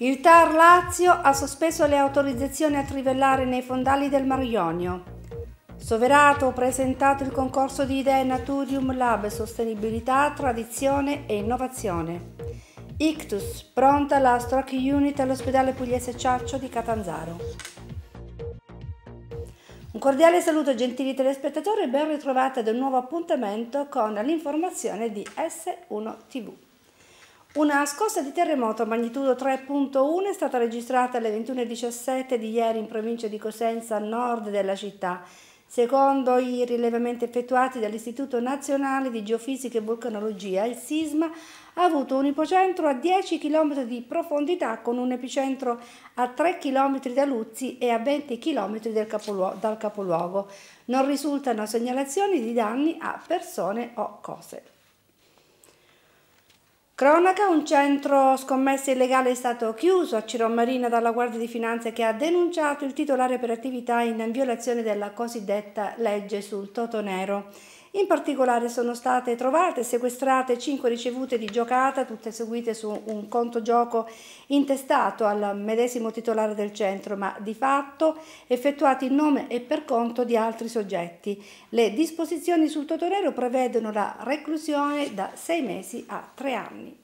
Il TAR Lazio ha sospeso le autorizzazioni a trivellare nei fondali del Mar Ionio. Soverato, presentato il concorso di idee Naturium Lab Sostenibilità, Tradizione e Innovazione. Ictus, pronta la stroke unit all'ospedale Pugliese Ciaccio di Catanzaro. Un cordiale saluto gentili telespettatori e ben ritrovati ad un nuovo appuntamento con l'informazione di S1 TV. Una scossa di terremoto a magnitudo 3.1 è stata registrata alle 21.17 di ieri in provincia di Cosenza, a nord della città Secondo i rilevamenti effettuati dall'Istituto Nazionale di Geofisica e Vulcanologia, il sisma ha avuto un ipocentro a 10 km di profondità con un epicentro a 3 km da Luzzi e a 20 km dal capoluogo. Non risultano segnalazioni di danni a persone o cose. Cronaca, un centro scommesse illegale è stato chiuso a Ciro Marina dalla Guardia di Finanza che ha denunciato il titolare per attività in violazione della cosiddetta legge sul Toto Nero. In particolare sono state trovate e sequestrate 5 ricevute di giocata, tutte eseguite su un conto gioco intestato al medesimo titolare del centro, ma di fatto effettuati in nome e per conto di altri soggetti. Le disposizioni sul Totorero prevedono la reclusione da 6 mesi a 3 anni.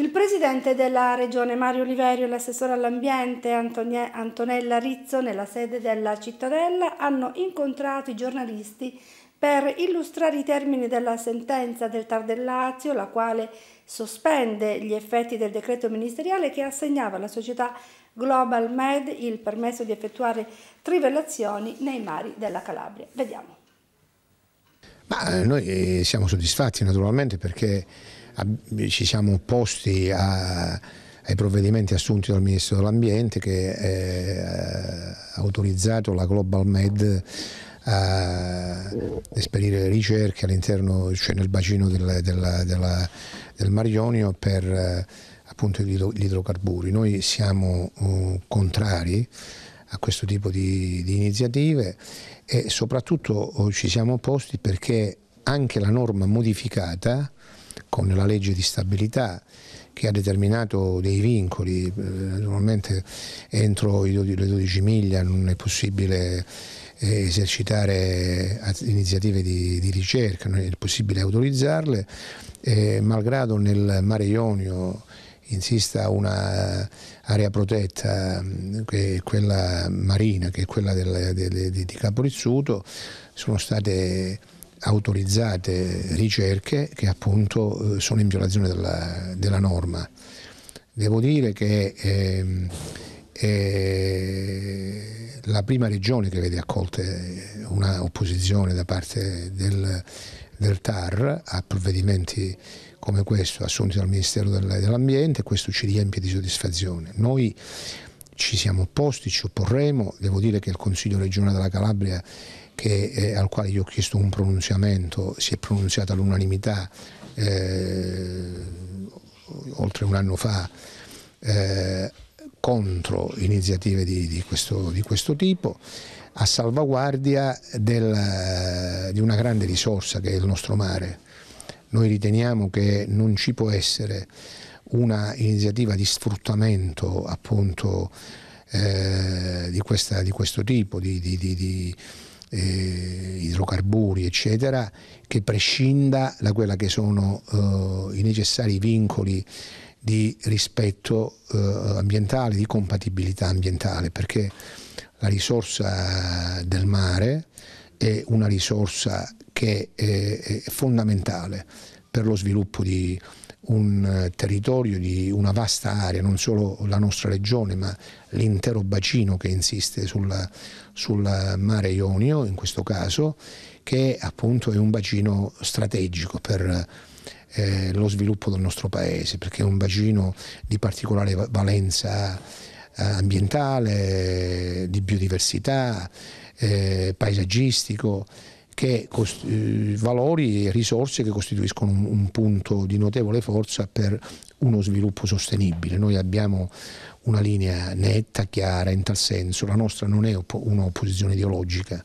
Il presidente della regione Mario Oliverio e l'assessore all'ambiente Antonella Rizzo nella sede della cittadella hanno incontrato i giornalisti per illustrare i termini della sentenza del Tar del Lazio, la quale sospende gli effetti del decreto ministeriale che assegnava alla società Global Med il permesso di effettuare trivellazioni nei mari della Calabria. Vediamo. Ma eh, noi eh, siamo soddisfatti naturalmente perché ci siamo opposti a, ai provvedimenti assunti dal Ministro dell'Ambiente che eh, ha autorizzato la Global Med a esperire ricerche all'interno, cioè nel bacino del, della, della, del Mar Ionio per eh, appunto gli idrocarburi. Noi siamo uh, contrari a questo tipo di, di iniziative e soprattutto uh, ci siamo opposti perché anche la norma modificata con la legge di stabilità che ha determinato dei vincoli, eh, naturalmente entro le 12 miglia non è possibile eh, esercitare iniziative di, di ricerca, non è possibile autorizzarle, e, eh, malgrado nel mare Ionio insista un'area protetta che è quella marina, che è quella del, del, di Caporizzuto, sono state autorizzate ricerche che appunto eh, sono in violazione della, della norma. Devo dire che ehm, eh, la prima regione che vede accolta una opposizione da parte del, del TAR a provvedimenti come questo assunti dal Ministero dell'Ambiente, questo ci riempie di soddisfazione. Noi ci siamo opposti, ci opporremo, devo dire che il Consiglio regionale della Calabria che, eh, al quale io ho chiesto un pronunciamento, si è pronunciata all'unanimità eh, oltre un anno fa eh, contro iniziative di, di, questo, di, questo, tipo, a salvaguardia del, di una grande risorsa che è il nostro mare. Noi riteniamo che non ci può essere una iniziativa di sfruttamento appunto eh, di, questa, di, questo tipo, di, eh, idrocarburi, eccetera, che prescinda da quelli che sono eh, i necessari vincoli di rispetto eh, ambientale, di compatibilità ambientale, perché la risorsa del mare è una risorsa che è, è fondamentale per lo sviluppo di un eh, territorio, di una vasta area, non solo la nostra regione ma l'intero bacino che insiste sul mare Ionio in questo caso, che appunto è un bacino strategico per eh, lo sviluppo del nostro paese, perché è un bacino di particolare valenza eh, ambientale, di biodiversità, eh, paesaggistico che costi- eh, valori e risorse che costituiscono un, un, punto di notevole forza per uno sviluppo sostenibile. Noi abbiamo una linea netta, chiara in tal senso, la nostra non è op- un'opposizione ideologica,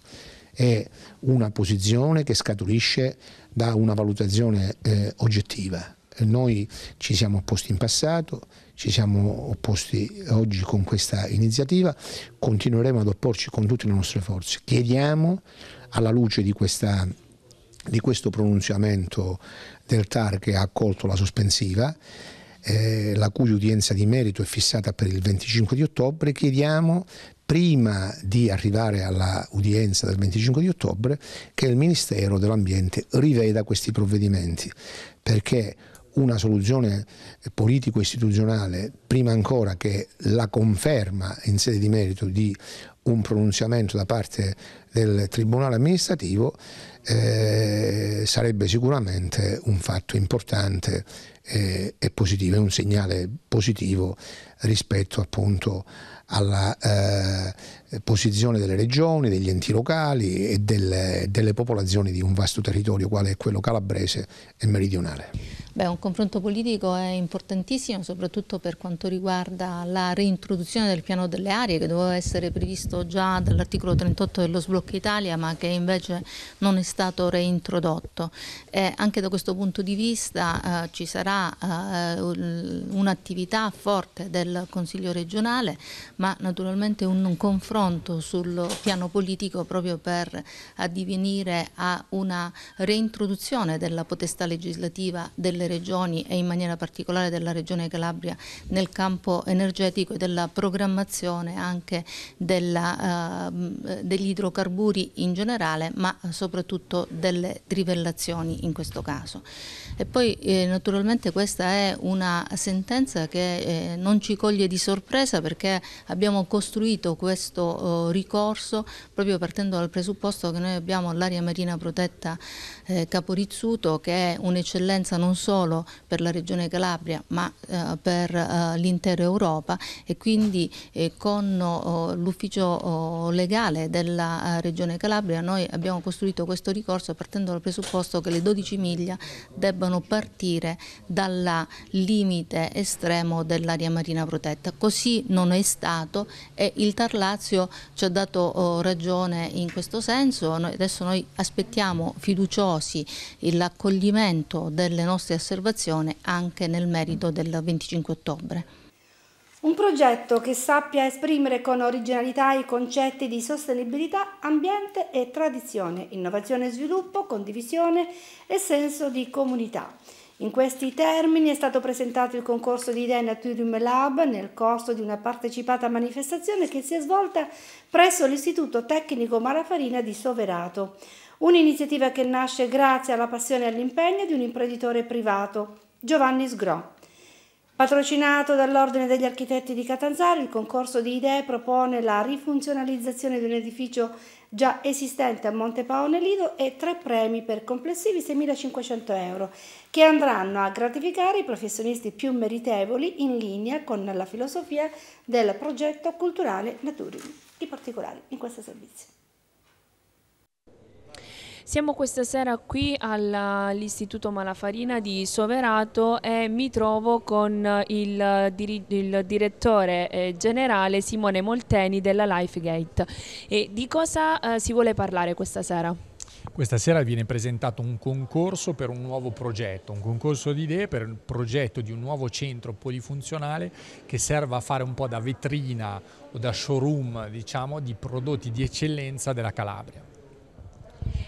è una posizione che scaturisce da una valutazione eh, oggettiva. Noi ci siamo opposti in passato, ci siamo opposti oggi con questa iniziativa, continueremo ad opporci con tutte le nostre forze. Chiediamo alla luce di, questa, di questo pronunciamento del TAR che ha accolto la sospensiva, eh, la cui udienza di merito è fissata per il 25 di ottobre, chiediamo prima di arrivare alla udienza del 25 di ottobre che il Ministero dell'Ambiente riveda questi provvedimenti, perché una soluzione politico-istituzionale, prima ancora che la conferma in sede di merito di un pronunciamento da parte del Tribunale amministrativo, eh, sarebbe sicuramente un fatto importante eh, e positivo, è un segnale positivo rispetto appunto alla eh, posizione delle regioni, degli enti locali e delle, delle, popolazioni di un vasto territorio quale è quello calabrese e meridionale. Beh, un confronto politico è importantissimo soprattutto per quanto riguarda la reintroduzione del piano delle aree che doveva essere previsto già dall'articolo 38 dello Sblocco Italia ma che invece non è stato reintrodotto. Eh, anche da questo punto di vista eh, ci sarà eh, un'attività attività forte del Consiglio regionale, ma naturalmente un confronto sul piano politico proprio per addivenire a una reintroduzione della potestà legislativa delle regioni e in maniera particolare della Regione Calabria nel campo energetico e della programmazione anche della, eh, degli idrocarburi in generale, ma soprattutto delle trivellazioni in questo caso. E poi eh, naturalmente questa è una sentenza che eh, non ci coglie di sorpresa perché abbiamo costruito questo eh, ricorso proprio partendo dal presupposto che noi abbiamo l'area marina protetta eh, Caporizzuto che è un'eccellenza non solo per la regione Calabria ma eh, per eh, l'intera Europa e quindi eh, con oh, l'ufficio oh, legale della eh, regione Calabria noi abbiamo costruito questo ricorso partendo dal presupposto che le 12 miglia debbano partire dal limite estremo dell'area marina protetta. Così non è stato e il Tarlazio ci ha dato oh, ragione in questo senso. Noi, adesso noi aspettiamo fiduciosi doverosi l'accoglimento delle nostre osservazioni anche nel merito del 25 ottobre. Un progetto che sappia esprimere con originalità i concetti di sostenibilità, ambiente e tradizione, innovazione e sviluppo, condivisione e senso di comunità. In questi termini è stato presentato il concorso di idee Naturium Lab nel corso di una partecipata manifestazione che si è svolta presso l'Istituto Tecnico Marafarina di Soverato. Un'iniziativa che nasce grazie alla passione e all'impegno di un imprenditore privato, Giovanni Sgro. Patrocinato dall'Ordine degli Architetti di Catanzaro, il concorso di idee propone la rifunzionalizzazione di un edificio già esistente a Monte Montepaone Lido e tre premi per complessivi 6.500 euro che andranno a gratificare i professionisti più meritevoli in linea con la filosofia del progetto culturale Naturi. I particolari in questo servizio. Siamo questa sera qui all'Istituto Malafarina di Soverato e mi trovo con il, il direttore eh, generale Simone Molteni della Lifegate. E di cosa eh, si vuole parlare questa sera? Questa sera viene presentato un concorso per un nuovo progetto, un concorso di idee per il progetto di un nuovo centro polifunzionale che serva a fare un po' da vetrina o da showroom diciamo, di prodotti di eccellenza della Calabria.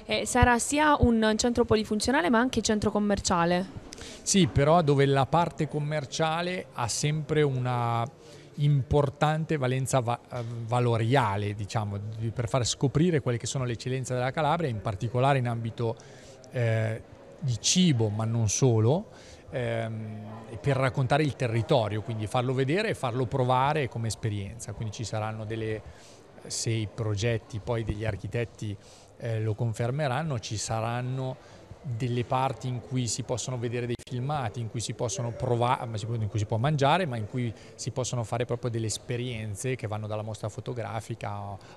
Eh, sarà sia un centro polifunzionale ma anche centro commerciale. Sì, però dove la parte commerciale ha sempre una importante valenza va eh, valoriale, diciamo, per far scoprire quelle che sono le eccellenze della Calabria, in particolare in ambito eh, di cibo, ma non solo, ehm, per raccontare il territorio, quindi farlo vedere e farlo provare come esperienza. Quindi ci saranno delle, eh, sei progetti poi degli architetti eh, lo confermeranno, ci saranno delle parti in cui si possono vedere dei filmati, in cui si possono provare, ah, in cui si può mangiare, ma in cui si possono fare proprio delle esperienze che vanno dalla mostra fotografica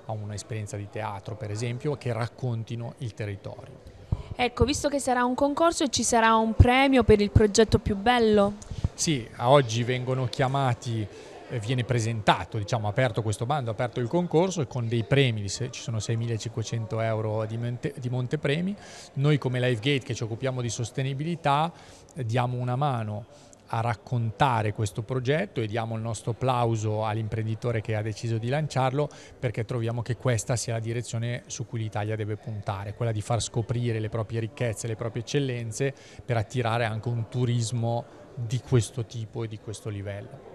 a un'esperienza di teatro, per esempio, che raccontino il territorio. Ecco, visto che sarà un concorso, ci sarà un premio per il progetto più bello? Sì, a oggi vengono chiamati eh, viene presentato, diciamo, aperto questo bando, aperto il concorso con dei premi, ci sono 6.500 euro di, monte, di montepremi. Noi come LifeGate che ci occupiamo di sostenibilità eh, diamo una mano a raccontare questo progetto e diamo il nostro applauso all'imprenditore che ha deciso di lanciarlo perché troviamo che questa sia la direzione su cui l'Italia deve puntare, quella di far scoprire le proprie ricchezze, le proprie eccellenze per attirare anche un turismo di questo tipo e di questo livello.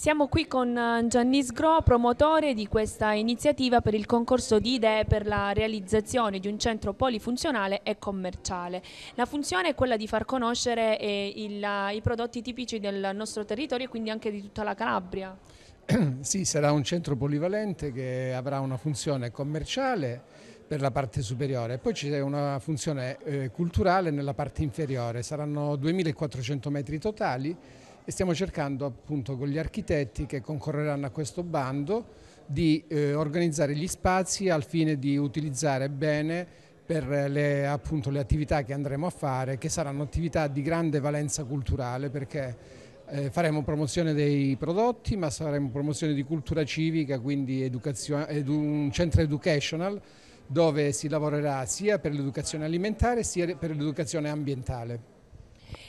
Siamo qui con Giannis eh, Sgro, promotore di questa iniziativa per il concorso di idee per la realizzazione di un centro polifunzionale e commerciale. La funzione è quella di far conoscere eh, il, eh, i prodotti tipici del nostro territorio e quindi anche di tutta la Calabria. Sì, sarà un centro polivalente che avrà una funzione commerciale per la parte superiore e poi c'è una funzione eh, culturale nella parte inferiore. Saranno 2400 metri totali e stiamo cercando appunto con gli architetti che concorreranno a questo bando di eh, organizzare gli spazi al fine di utilizzare bene per le, appunto, le attività che andremo a fare, che saranno attività di grande valenza culturale perché eh, faremo promozione dei prodotti ma faremo promozione di cultura civica, quindi edu un centro educational dove si lavorerà sia per l'educazione alimentare sia per l'educazione ambientale.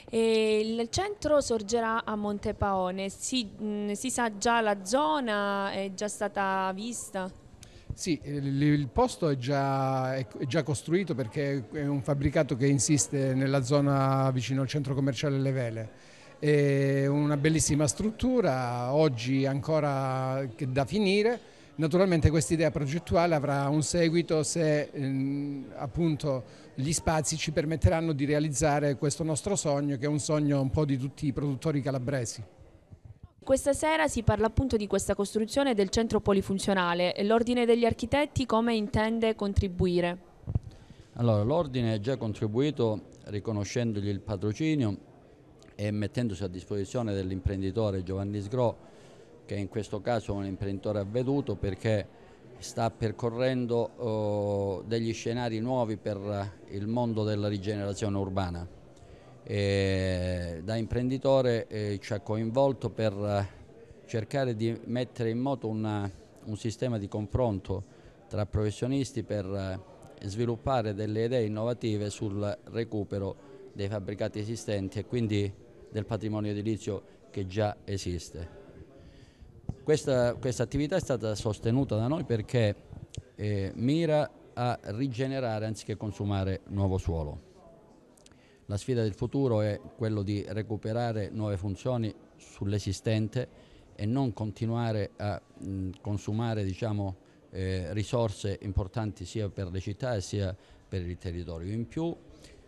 E il centro sorgerà a Montepaone, si, mh, mm, si sa già la zona, è già stata vista? Sì, il, il posto è già, è già, costruito perché è un fabbricato che insiste nella zona vicino al centro commerciale Le Vele. È una bellissima struttura, oggi ancora da finire, Naturalmente questa idea progettuale avrà un seguito se ehm, appunto, gli spazi ci permetteranno di realizzare questo nostro sogno che è un sogno un po' di tutti i produttori calabresi. Questa sera si parla appunto di questa costruzione del centro polifunzionale e l'Ordine degli Architetti come intende contribuire? Allora, l'Ordine ha già contribuito riconoscendogli il patrocinio e mettendosi a disposizione dell'imprenditore Giovanni Sgro che in questo caso è un imprenditore avveduto perché sta percorrendo eh, degli scenari nuovi per il mondo della rigenerazione urbana. E, da imprenditore eh, ci ha coinvolto per cercare di mettere in moto una, un sistema di confronto tra professionisti per sviluppare delle idee innovative sul recupero dei fabbricati esistenti e quindi del patrimonio edilizio che già esiste. Questa, questa attività è stata sostenuta da noi perché eh, mira a rigenerare anziché consumare nuovo suolo. La sfida del futuro è quello di recuperare nuove funzioni sull'esistente e non continuare a mh, mm, consumare diciamo, eh, risorse importanti sia per le città sia per il territorio. In più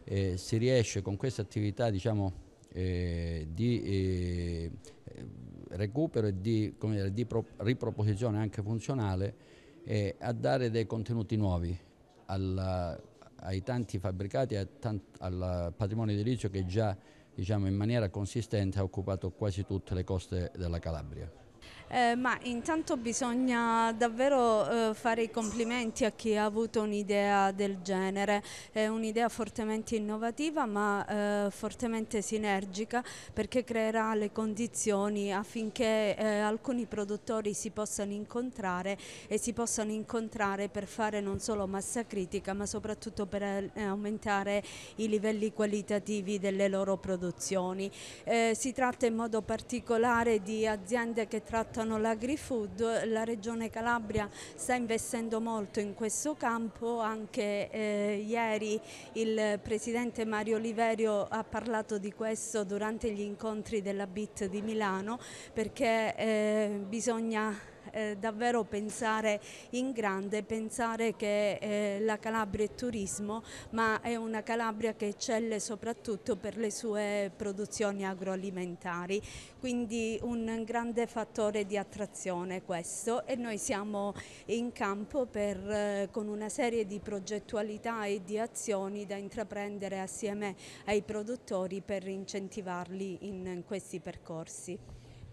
eh, si riesce con questa attività diciamo, eh, di eh, recupero e di, dire, di riproposizione anche funzionale eh, a dare dei contenuti nuovi alla, ai tanti fabbricati e al patrimonio edilizio che già diciamo, in maniera consistente ha occupato quasi tutte le coste della Calabria. Eh, ma intanto bisogna davvero eh, fare i complimenti a chi ha avuto un'idea del genere, è un'idea fortemente innovativa ma eh, fortemente sinergica perché creerà le condizioni affinché eh, alcuni produttori si possano incontrare e si possano incontrare per fare non solo massa critica ma soprattutto per eh, aumentare i livelli qualitativi delle loro produzioni. si tratta in modo particolare di aziende che trattano riguardano l'agri-food, la Regione Calabria sta investendo molto in questo campo, anche eh, ieri il Presidente Mario Oliverio ha parlato di questo durante gli incontri della BIT di Milano perché eh, bisogna davvero pensare in grande, pensare che eh, la Calabria è turismo, ma è una Calabria che eccelle soprattutto per le sue produzioni agroalimentari, quindi un grande fattore di attrazione questo e noi siamo in campo per, eh, con una serie di progettualità e di azioni da intraprendere assieme ai produttori per incentivarli in questi percorsi.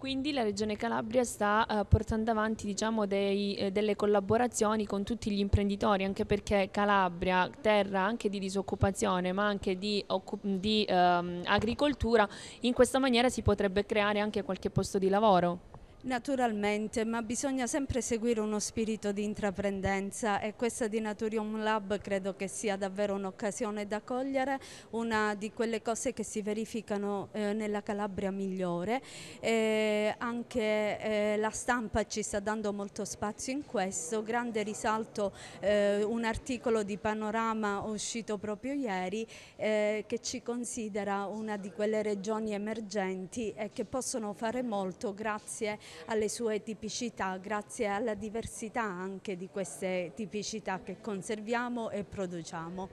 Quindi la Regione Calabria sta eh, portando avanti diciamo, dei, eh, delle collaborazioni con tutti gli imprenditori, anche perché Calabria, terra anche di disoccupazione ma anche di, di ehm, agricoltura, in questa maniera si potrebbe creare anche qualche posto di lavoro. Naturalmente, ma bisogna sempre seguire uno spirito di intraprendenza e questa di Naturium Lab credo che sia davvero un'occasione da cogliere, una di quelle cose che si verificano eh, nella Calabria migliore. E eh, anche eh, la stampa ci sta dando molto spazio in questo, grande risalto eh, un articolo di Panorama uscito proprio ieri eh, che ci considera una di quelle regioni emergenti e che possono fare molto grazie a alle sue tipicità, grazie alla diversità anche di queste tipicità che conserviamo e produciamo.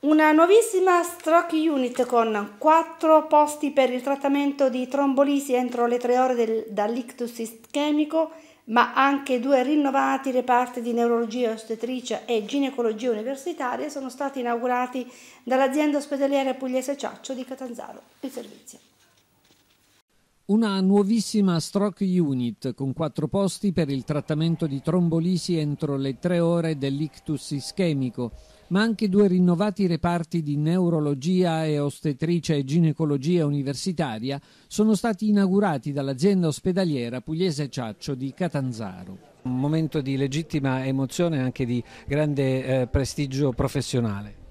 Una nuovissima stroke unit con quattro posti per il trattamento di trombolisi entro le tre ore dall'ictus ischemico, ma anche due rinnovati reparti di neurologia ostetricia e ginecologia universitaria sono stati inaugurati dall'azienda ospedaliera pugliese Ciaccio di Catanzaro. Il servizio una nuovissima stroke unit con quattro posti per il trattamento di trombolisi entro le tre ore dell'ictus ischemico, ma anche due rinnovati reparti di neurologia e ostetricia e ginecologia universitaria sono stati inaugurati dall'azienda ospedaliera Pugliese Ciaccio di Catanzaro. Un momento di legittima emozione e anche di grande eh, prestigio professionale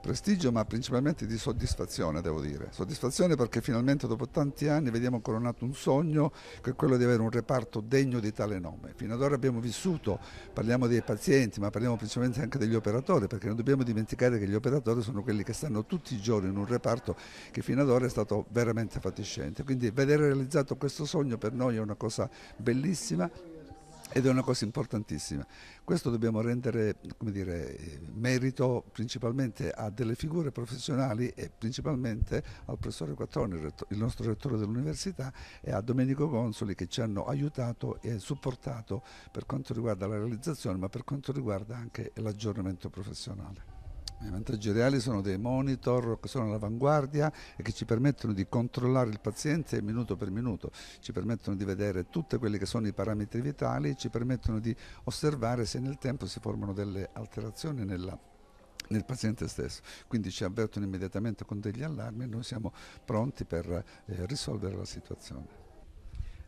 prestigio ma principalmente di soddisfazione devo dire, soddisfazione perché finalmente dopo tanti anni vediamo coronato un sogno che è quello di avere un reparto degno di tale nome, fino ad ora abbiamo vissuto, parliamo dei pazienti ma parliamo principalmente anche degli operatori perché non dobbiamo dimenticare che gli operatori sono quelli che stanno tutti i giorni in un reparto che fino ad ora è stato veramente fatiscente, quindi vedere realizzato questo sogno per noi è una cosa bellissima ed è una cosa importantissima. Questo dobbiamo rendere dire, eh, merito principalmente a delle figure professionali e principalmente al professore Quattroni, il, il nostro rettore dell'università, e a Domenico Consoli che ci hanno aiutato e supportato per quanto riguarda la realizzazione, ma per quanto riguarda anche l'aggiornamento professionale. I vantaggi reali sono dei monitor che sono all'avanguardia e che ci permettono di controllare il paziente minuto per minuto, ci permettono di vedere tutti quelli che sono i parametri vitali, ci permettono di osservare se nel tempo si formano delle alterazioni nella nel paziente stesso. Quindi ci avvertono immediatamente con degli allarmi e noi siamo pronti per eh, risolvere la situazione.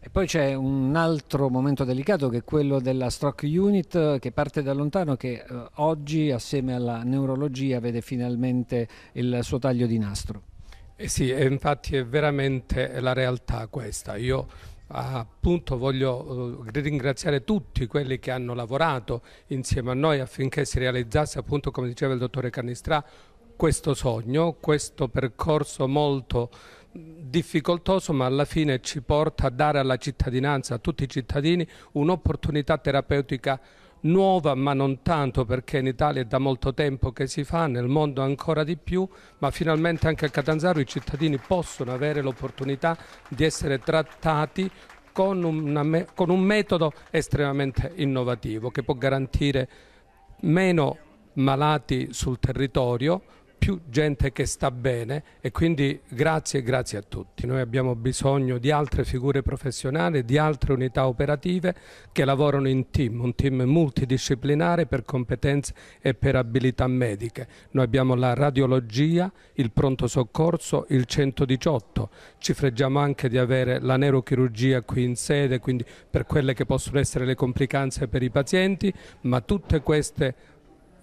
E poi c'è un altro momento delicato che è quello della stroke unit che parte da lontano che eh, oggi assieme alla neurologia vede finalmente il suo taglio di nastro. Eh sì, infatti è veramente la realtà questa. Io appunto voglio eh, ringraziare tutti quelli che hanno lavorato insieme a noi affinché si realizzasse appunto come diceva il dottore Canistrà questo sogno, questo percorso molto difficoltoso ma alla fine ci porta a dare alla cittadinanza, a tutti i cittadini, un'opportunità terapeutica nuova ma non tanto perché in Italia è da molto tempo che si fa, nel mondo ancora di più, ma finalmente anche a Catanzaro i cittadini possono avere l'opportunità di essere trattati con, una, con un metodo estremamente innovativo che può garantire meno malati sul territorio, più gente che sta bene e quindi grazie, grazie a tutti. Noi abbiamo bisogno di altre figure professionali, di altre unità operative che lavorano in team, un team multidisciplinare per competenze e per abilità mediche. Noi abbiamo la radiologia, il pronto soccorso, il 118, ci freggiamo anche di avere la neurochirurgia qui in sede, quindi per quelle che possono essere le complicanze per i pazienti, ma tutte queste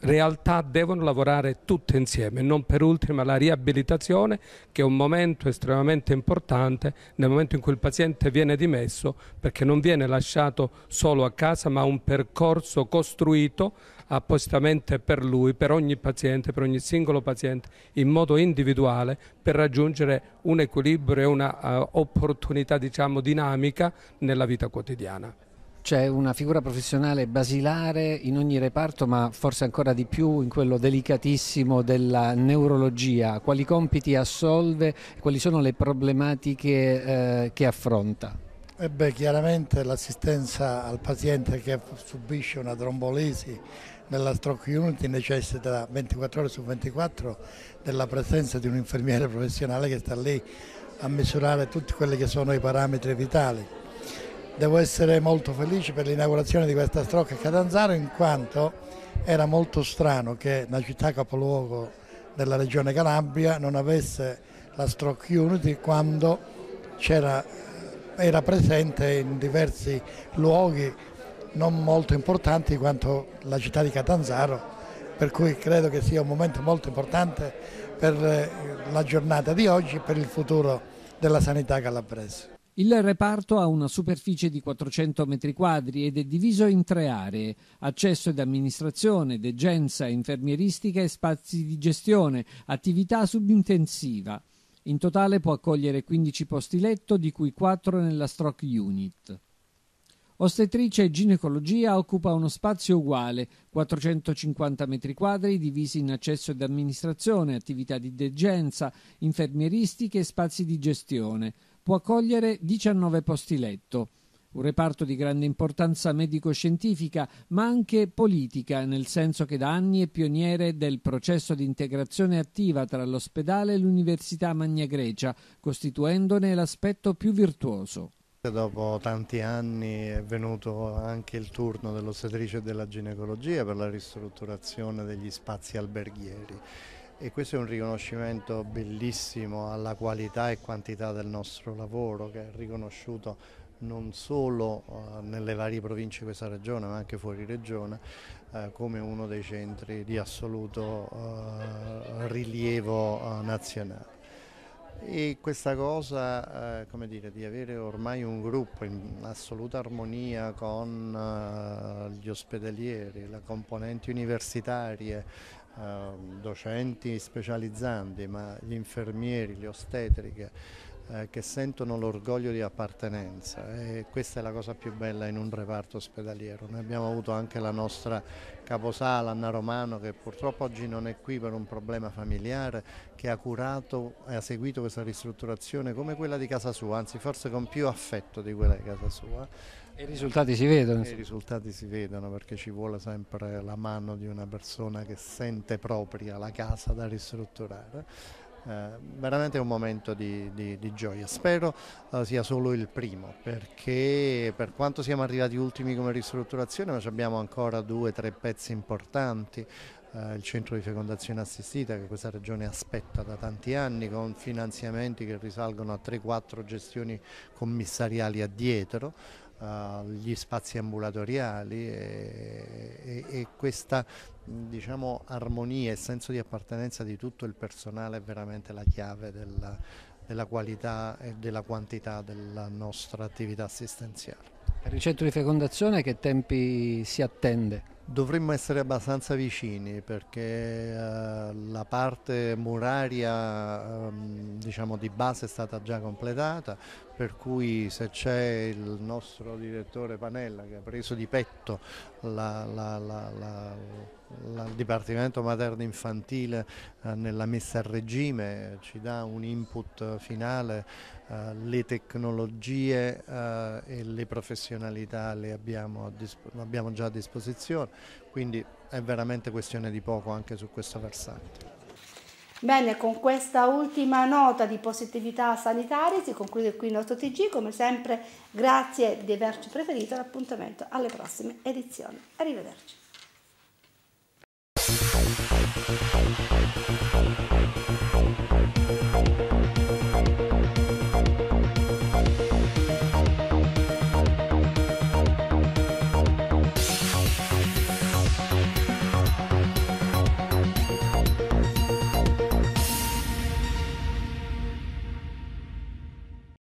realtà devono lavorare tutte insieme, non per ultima la riabilitazione che è un momento estremamente importante nel momento in cui il paziente viene dimesso perché non viene lasciato solo a casa ma un percorso costruito appositamente per lui, per ogni paziente, per ogni singolo paziente in modo individuale per raggiungere un equilibrio e una uh, opportunità diciamo dinamica nella vita quotidiana. C'è una figura professionale basilare in ogni reparto, ma forse ancora di più in quello delicatissimo della neurologia. Quali compiti assolve, quali sono le problematiche eh, che affronta? Eh chiaramente l'assistenza al paziente che subisce una trombolisi nella stroke unit necessita 24 ore su 24 della presenza di un infermiere professionale che sta lì a misurare tutti quelli che sono i parametri vitali Devo essere molto felice per l'inaugurazione di questa strocca a Catanzaro in quanto era molto strano che la città capoluogo della regione Calabria non avesse la Stroke Unity quando era presente in diversi luoghi non molto importanti quanto la città di Catanzaro, per cui credo che sia un momento molto importante per la giornata di oggi e per il futuro della sanità calabrese. Il reparto ha una superficie di 400 metri quadri ed è diviso in tre aree, accesso ed amministrazione, degenza, infermieristica e spazi di gestione, attività subintensiva. In totale può accogliere 15 posti letto, di cui 4 nella stroke unit. Ostetricia e ginecologia occupa uno spazio uguale, 450 metri quadri divisi in accesso ed amministrazione, attività di degenza, infermieristica e spazi di gestione può accogliere 19 posti letto. Un reparto di grande importanza medico-scientifica, ma anche politica, nel senso che da anni è pioniere del processo di integrazione attiva tra l'ospedale e l'Università Magna Grecia, costituendone l'aspetto più virtuoso. Dopo tanti anni è venuto anche il turno dell'ostetrice e della ginecologia per la ristrutturazione degli spazi alberghieri e questo è un riconoscimento bellissimo alla qualità e quantità del nostro lavoro che è riconosciuto non solo eh, nelle varie province di questa regione ma anche fuori regione eh, come uno dei centri di assoluto eh, rilievo nazionale. E questa cosa come dire, di avere ormai un gruppo in assoluta armonia con gli ospedalieri, le componenti universitarie, Ehm, docenti specializzanti, ma gli infermieri, gli ostetriche, eh, che sentono l'orgoglio di appartenenza e questa è la cosa più bella in un reparto ospedaliero. Noi abbiamo avuto anche la nostra caposala Anna Romano che purtroppo oggi non è qui per un problema familiare che ha curato e ha seguito questa ristrutturazione come quella di casa sua, anzi forse con più affetto di quella di casa sua e i risultati si vedono. I risultati si vedono perché ci vuole sempre la mano di una persona che sente propria la casa da ristrutturare. Eh, veramente è un momento di, di, di gioia, spero eh, sia solo il primo perché per quanto siamo arrivati ultimi come ristrutturazione ma abbiamo ancora due o tre pezzi importanti eh, il centro di fecondazione assistita che questa regione aspetta da tanti anni con finanziamenti che risalgono a 3-4 gestioni commissariali addietro gli spazi ambulatoriali e, e, e questa diciamo, armonia e senso di appartenenza di tutto il personale è veramente la chiave della, della qualità e della quantità della nostra attività assistenziale. Per il centro di fecondazione che tempi si attende? Dovremmo essere abbastanza vicini perché eh, la parte muraria ehm, diciamo, di base è stata già completata, per cui se c'è il nostro direttore Panella che ha preso di petto la, la, la, la il Dipartimento Materno Infantile eh, nella messa a regime ci dà un input finale, eh, le tecnologie eh, e le professionalità le abbiamo, già a disposizione, quindi è veramente questione di poco anche su questo versante. Bene, con questa ultima nota di positività sanitaria si conclude qui il nostro TG, come sempre grazie di averci preferito l'appuntamento alle prossime edizioni. Arrivederci. Música